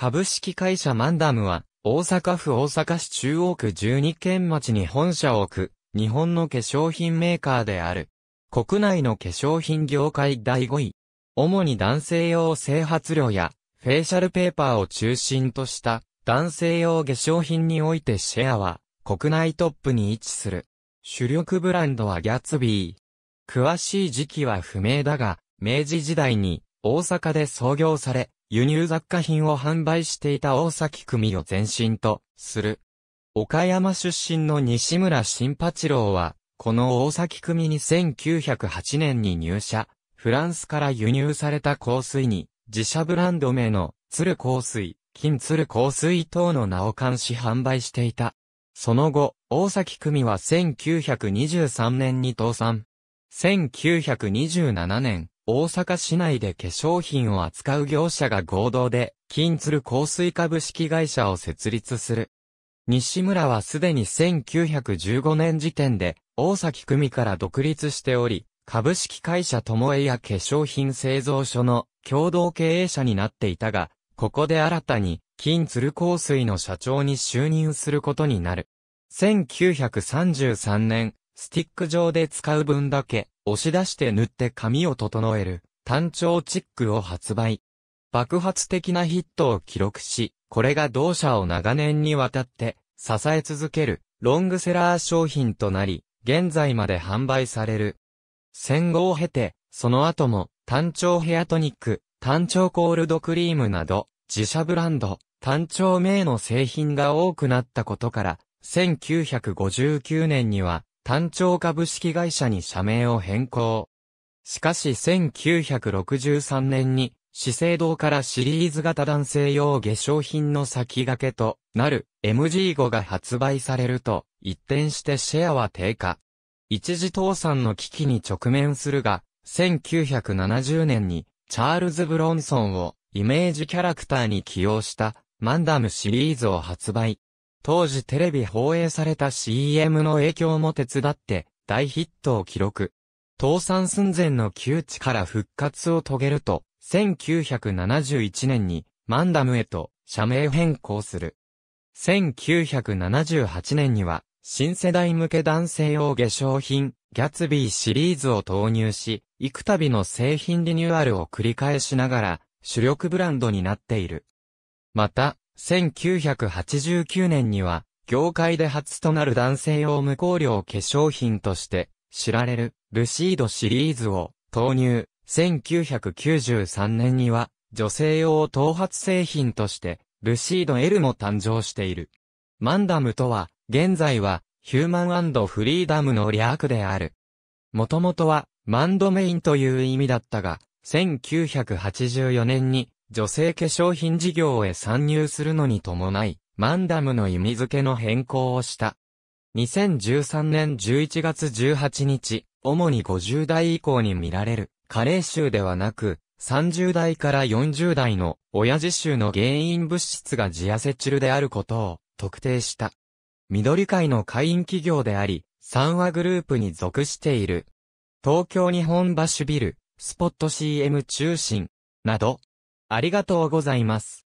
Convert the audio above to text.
株式会社マンダムは、大阪府大阪市中央区12県町に本社を置く、日本の化粧品メーカーである。国内の化粧品業界第5位。主に男性用整髪料や、フェイシャルペーパーを中心とした、男性用化粧品においてシェアは、国内トップに位置する。主力ブランドはギャツビー。詳しい時期は不明だが、明治時代に大阪で創業され、輸入雑貨品を販売していた大崎組を前身とする。岡山出身の西村新八郎は、この大崎組に1908年に入社、フランスから輸入された香水に、自社ブランド名の、鶴香水、金鶴香水等の名を冠し販売していた。その後、大崎組は1923年に倒産。1927年、大阪市内で化粧品を扱う業者が合同で、金鶴香水株式会社を設立する。西村はすでに1915年時点で、大崎組から独立しており、株式会社ともえや化粧品製造所の共同経営者になっていたが、ここで新たに、金鶴香水の社長に就任することになる。1933年、スティック状で使う分だけ、押し出して塗って髪を整える、単調チックを発売。爆発的なヒットを記録し、これが同社を長年にわたって支え続けるロングセラー商品となり、現在まで販売される。戦後を経て、その後も単調ヘアトニック、単調コールドクリームなど、自社ブランド、単調名の製品が多くなったことから、1959年には単調株式会社に社名を変更。しかし1963年に、資生堂からシリーズ型男性用化粧品の先駆けとなる MG5 が発売されると、一転してシェアは低下。一時倒産の危機に直面するが、1970年にチャールズ・ブロンソンをイメージキャラクターに起用したマンダムシリーズを発売。当時テレビ放映された CM の影響も手伝って大ヒットを記録。倒産寸前の窮地から復活を遂げると、1971年にマンダムへと社名変更する。1978年には新世代向け男性用化粧品ギャツビーシリーズを投入し、幾度の製品リニューアルを繰り返しながら主力ブランドになっている。また、1989年には、業界で初となる男性用無香料化粧品として、知られる、ルシードシリーズを、投入。1993年には、女性用頭髪製品として、ルシード L も誕生している。マンダムとは、現在は、ヒューマンフリーダムの略である。もともとは、マンドメインという意味だったが、1984年に、女性化粧品事業へ参入するのに伴い、マンダムの意味付けの変更をした。2013年11月18日、主に50代以降に見られる、加齢臭ではなく、30代から40代の親父臭の原因物質がジアセチルであることを特定した。緑会の会員企業であり、三和グループに属している。東京日本橋ビル、スポット CM 中心、など、ありがとうございます。